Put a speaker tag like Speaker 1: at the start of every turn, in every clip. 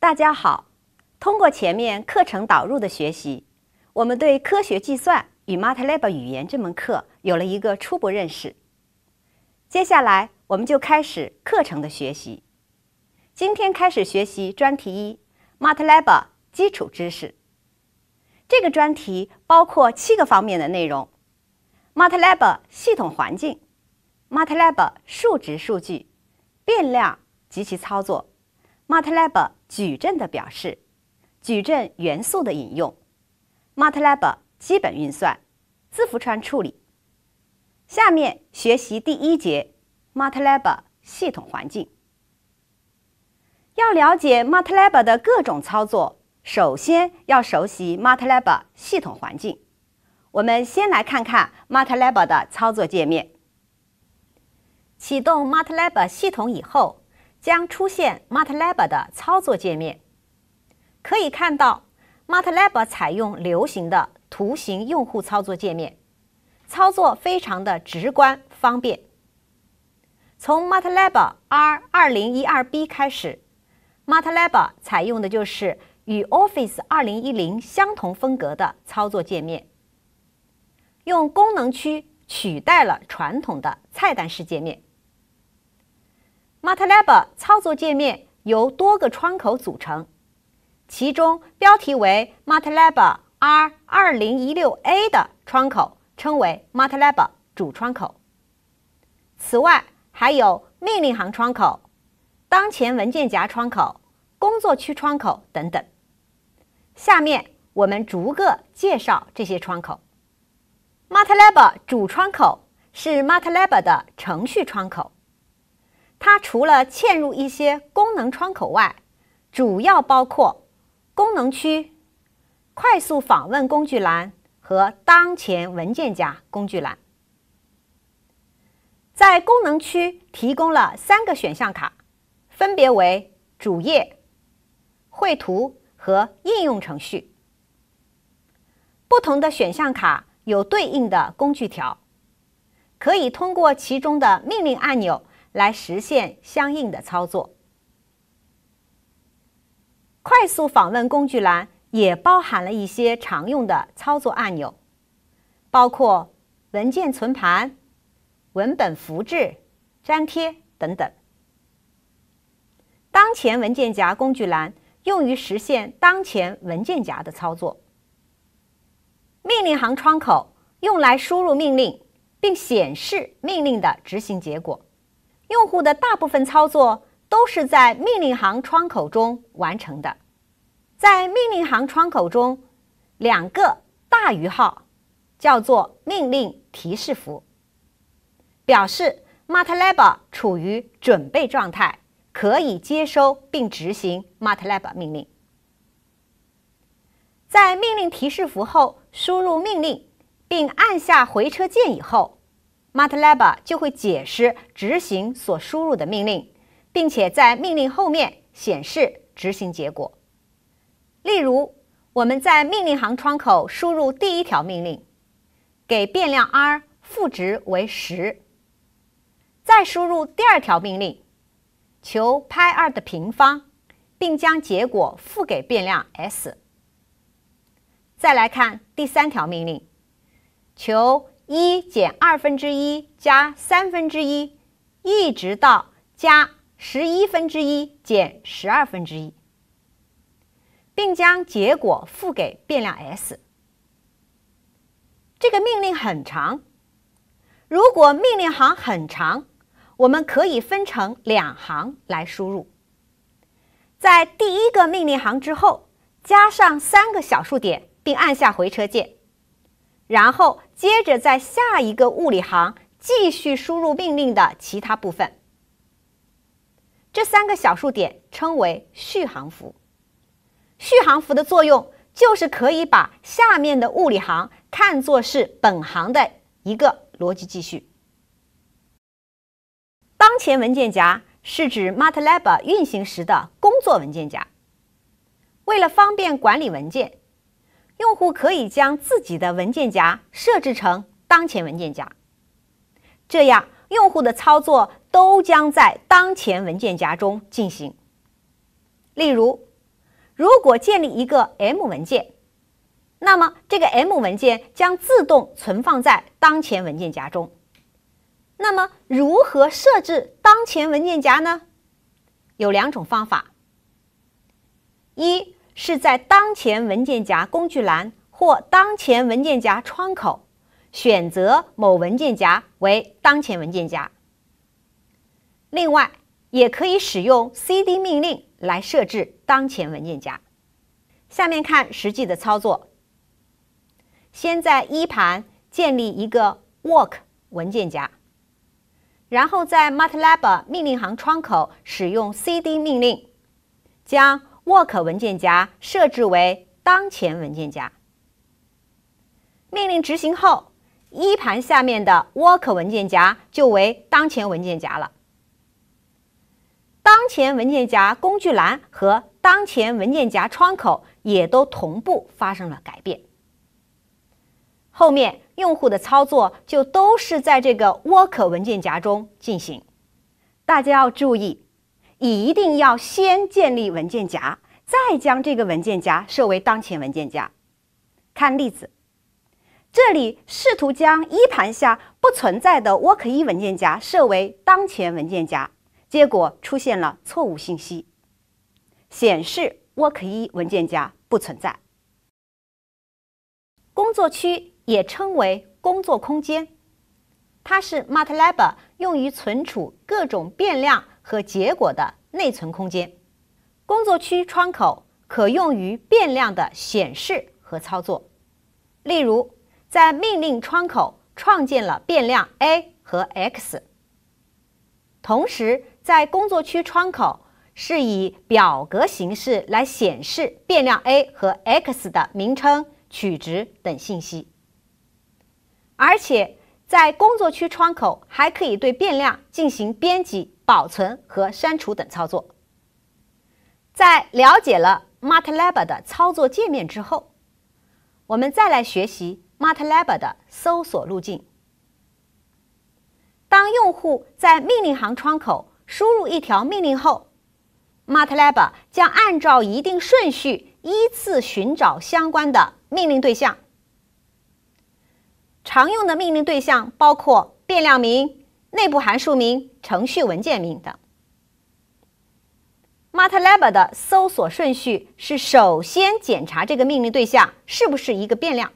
Speaker 1: 大家好，通过前面课程导入的学习，我们对科学计算与 MATLAB 语言这门课有了一个初步认识。接下来我们就开始课程的学习。今天开始学习专题一 MATLAB 基础知识。这个专题包括七个方面的内容：MATLAB 系统环境、MATLAB 数值数据、变量及其操作。MATLAB 矩阵的表示，矩阵元素的引用，MATLAB 基本运算，字符串处理。下面学习第一节 MATLAB 系统环境。要了解 MATLAB 的各种操作，首先要熟悉 MATLAB 系统环境。我们先来看看 MATLAB 的操作界面。启动 MATLAB 系统以后。将出现 MATLAB 的操作界面，可以看到 MATLAB 采用流行的图形用户操作界面，操作非常的直观方便。从 MATLAB R 2012b 开始，MATLAB 采用的就是与 Office 2010相同风格的操作界面，用功能区取代了传统的菜单式界面。MATLAB 操作界面由多个窗口组成，其中标题为 MATLAB R 2016a 的窗口称为 MATLAB 主窗口。此外，还有命令行窗口、当前文件夹窗口、工作区窗口等等。下面我们逐个介绍这些窗口。MATLAB 主窗口是 MATLAB 的程序窗口。它除了嵌入一些功能窗口外，主要包括功能区、快速访问工具栏和当前文件夹工具栏。在功能区提供了三个选项卡，分别为主页、绘图和应用程序。不同的选项卡有对应的工具条，可以通过其中的命令按钮。来实现相应的操作。快速访问工具栏也包含了一些常用的操作按钮，包括文件存盘、文本复制、粘贴等等。当前文件夹工具栏用于实现当前文件夹的操作。命令行窗口用来输入命令，并显示命令的执行结果。用户的大部分操作都是在命令行窗口中完成的。在命令行窗口中，两个大于号叫做命令提示符，表示 MATLAB 处于准备状态，可以接收并执行 MATLAB 命令。在命令提示符后输入命令，并按下回车键以后。MATLAB 就会解释执行所输入的命令，并且在命令后面显示执行结果。例如，我们在命令行窗口输入第一条命令，给变量 r 赋值为十；再输入第二条命令，求派二的平方，并将结果赋给变量 s。再来看第三条命令，求。一减二分之一加三分之一，一直到加十一分之一减十二分之一，并将结果付给变量 s。这个命令很长，如果命令行很长，我们可以分成两行来输入。在第一个命令行之后加上三个小数点，并按下回车键。然后接着在下一个物理行继续输入命令的其他部分。这三个小数点称为续航符，续航符的作用就是可以把下面的物理行看作是本行的一个逻辑继续。当前文件夹是指 MATLAB 运行时的工作文件夹。为了方便管理文件。用户可以将自己的文件夹设置成当前文件夹，这样用户的操作都将在当前文件夹中进行。例如，如果建立一个 M 文件，那么这个 M 文件将自动存放在当前文件夹中。那么，如何设置当前文件夹呢？有两种方法，一。是在当前文件夹工具栏或当前文件夹窗口选择某文件夹为当前文件夹。另外，也可以使用 CD 命令来设置当前文件夹。下面看实际的操作。先在 E 盘建立一个 work 文件夹，然后在 MATLAB 命令行窗口使用 CD 命令将。work 文件夹设置为当前文件夹。命令执行后，E 盘下面的 work 文件夹就为当前文件夹了。当前文件夹工具栏和当前文件夹窗口也都同步发生了改变。后面用户的操作就都是在这个 work 文件夹中进行。大家要注意。一定要先建立文件夹，再将这个文件夹设为当前文件夹。看例子，这里试图将 E 盘下不存在的 w o r k 一文件夹设为当前文件夹，结果出现了错误信息，显示 w o r k 一文件夹不存在。工作区也称为工作空间，它是 MATLAB 用于存储各种变量。和结果的内存空间，工作区窗口可用于变量的显示和操作。例如，在命令窗口创建了变量 a 和 x，同时在工作区窗口是以表格形式来显示变量 a 和 x 的名称、取值等信息。而且，在工作区窗口还可以对变量进行编辑。保存和删除等操作。在了解了 MATLAB 的操作界面之后，我们再来学习 MATLAB 的搜索路径。当用户在命令行窗口输入一条命令后，MATLAB 将按照一定顺序依次寻找相关的命令对象。常用的命令对象包括变量名。内部函数名、程序文件名等。MATLAB 的搜索顺序是：首先检查这个命令对象是不是一个变量，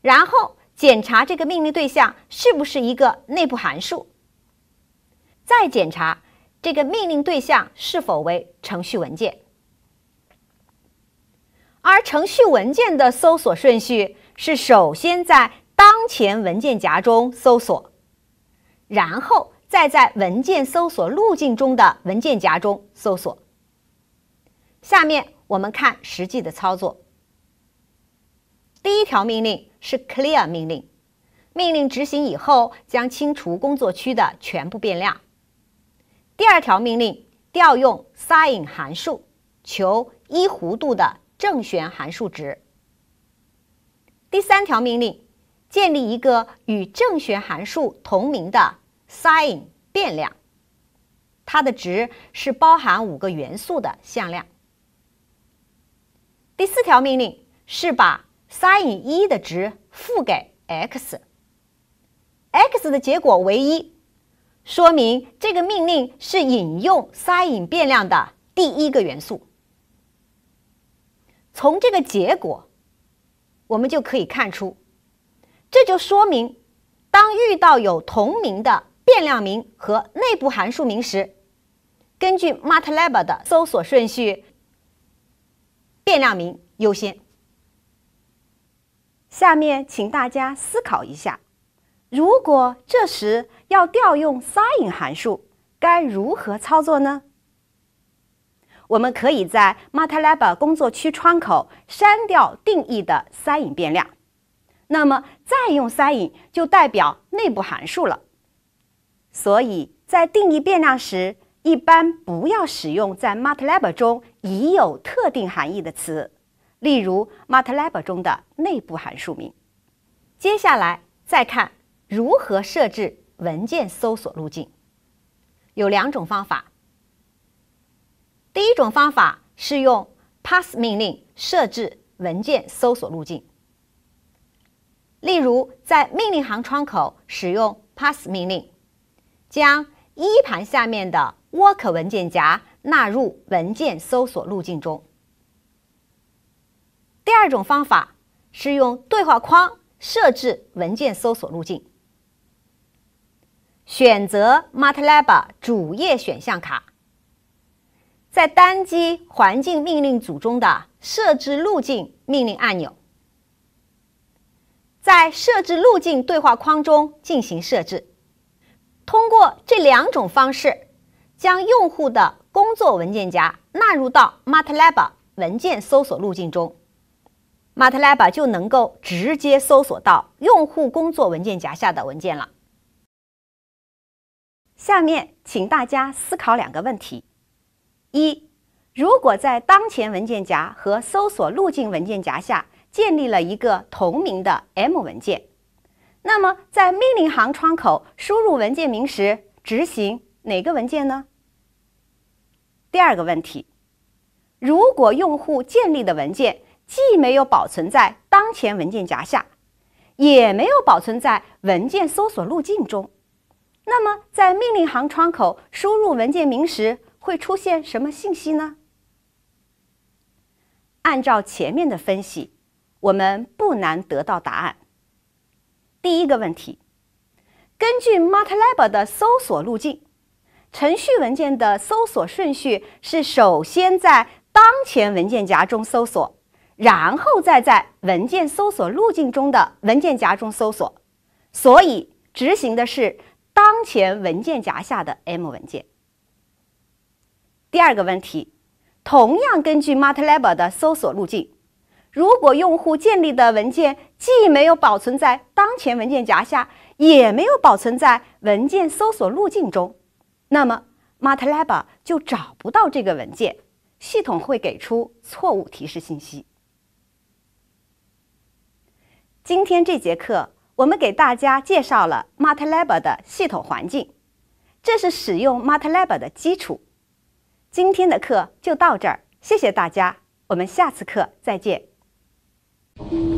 Speaker 1: 然后检查这个命令对象是不是一个内部函数，再检查这个命令对象是否为程序文件。而程序文件的搜索顺序是：首先在当前文件夹中搜索。然后再在文件搜索路径中的文件夹中搜索。下面我们看实际的操作。第一条命令是 clear 命令，命令执行以后将清除工作区的全部变量。第二条命令调用 sin 函数求一弧度的正弦函数值。第三条命令。建立一个与正弦函数同名的 s i n 变量，它的值是包含五个元素的向量。第四条命令是把 s i n 一的值赋给 x，x 的结果为一，说明这个命令是引用 s i n 变量的第一个元素。从这个结果，我们就可以看出。这就说明，当遇到有同名的变量名和内部函数名时，根据 MATLAB 的搜索顺序，变量名优先。下面请大家思考一下，如果这时要调用 sin 函数，该如何操作呢？我们可以在 MATLAB 工作区窗口删掉定义的 sin 变量。那么再用 sin 就代表内部函数了，所以在定义变量时，一般不要使用在 MATLAB 中已有特定含义的词，例如 MATLAB 中的内部函数名。接下来再看如何设置文件搜索路径，有两种方法。第一种方法是用 p a s s 命令设置文件搜索路径。例如，在命令行窗口使用 p a s s 命令，将 E 盘下面的 `work` 文件夹纳入文件搜索路径中。第二种方法是用对话框设置文件搜索路径。选择 MATLAB 主页选项卡，在单击环境命令组中的“设置路径”命令按钮。在设置路径对话框中进行设置。通过这两种方式，将用户的工作文件夹纳入到 MATLAB 文件搜索路径中，MATLAB 就能够直接搜索到用户工作文件夹下的文件了。下面，请大家思考两个问题：一，如果在当前文件夹和搜索路径文件夹下。建立了一个同名的 M 文件，那么在命令行窗口输入文件名时，执行哪个文件呢？第二个问题，如果用户建立的文件既没有保存在当前文件夹下，也没有保存在文件搜索路径中，那么在命令行窗口输入文件名时，会出现什么信息呢？按照前面的分析。我们不难得到答案。第一个问题，根据 MATLAB 的搜索路径，程序文件的搜索顺序是首先在当前文件夹中搜索，然后再在文件搜索路径中的文件夹中搜索。所以，执行的是当前文件夹下的 M 文件。第二个问题，同样根据 MATLAB 的搜索路径。如果用户建立的文件既没有保存在当前文件夹下，也没有保存在文件搜索路径中，那么 MATLAB 就找不到这个文件，系统会给出错误提示信息。今天这节课，我们给大家介绍了 MATLAB 的系统环境，这是使用 MATLAB 的基础。今天的课就到这儿，谢谢大家，我们下次课再见。you